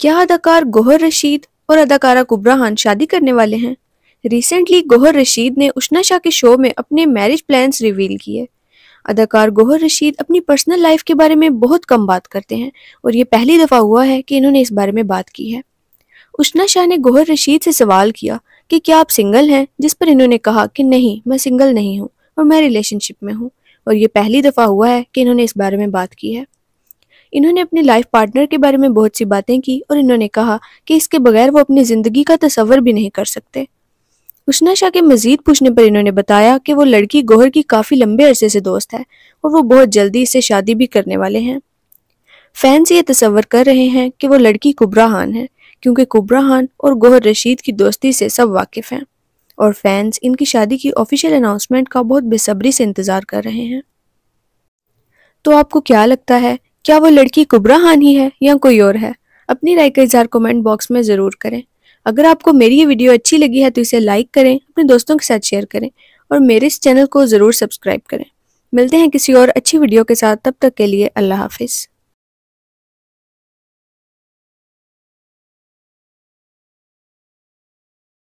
क्या अदाकार गोहर रशीद और अदाकारा कुबरा खान शादी करने वाले हैं रिसेंटली गोहर रशीद ने उष्णा शाह के शो में अपने मैरिज प्लान्स रिवील किए अदाकार गोहर रशीद अपनी पर्सनल लाइफ के बारे में बहुत कम बात करते हैं और ये पहली दफ़ा हुआ है कि इन्होंने इस बारे में बात की है उष्णा शाह ने गोहर रशीद से सवाल किया कि क्या आप सिंगल हैं जिस पर इन्होंने कहा कि नहीं मैं सिंगल नहीं हूँ और मैं रिलेशनशिप में हूँ और ये पहली दफ़ा हुआ है कि इन्होंने इस बारे में बात की है इन्होंने अपने लाइफ पार्टनर के बारे में बहुत सी बातें की और इन्होंने कहा कि इसके बगैर वो अपनी ज़िंदगी का तस्वर भी नहीं कर सकते उष्णा शाह के मजीद पूछने पर इन्होंने बताया कि वो लड़की गोहर की काफ़ी लंबे अरसे से दोस्त है और वो बहुत जल्दी इससे शादी भी करने वाले हैं फैंस ये तस्वर कर रहे हैं कि वो लड़की कुबरा है क्योंकि कुबरा और गोहर रशीद की दोस्ती से सब वाकिफ़ हैं और फैंस इनकी शादी की ऑफिशियल अनाउंसमेंट का बहुत बेसब्री से इंतज़ार कर रहे हैं तो आपको क्या लगता है क्या वो लड़की कुबरा ही है या कोई और है अपनी राय का इजहार कमेंट बॉक्स में ज़रूर करें अगर आपको मेरी ये वीडियो अच्छी लगी है तो इसे लाइक करें अपने दोस्तों के साथ शेयर करें और मेरे इस चैनल को ज़रूर सब्सक्राइब करें मिलते हैं किसी और अच्छी वीडियो के साथ तब तक के लिए अल्लाह हाफिज़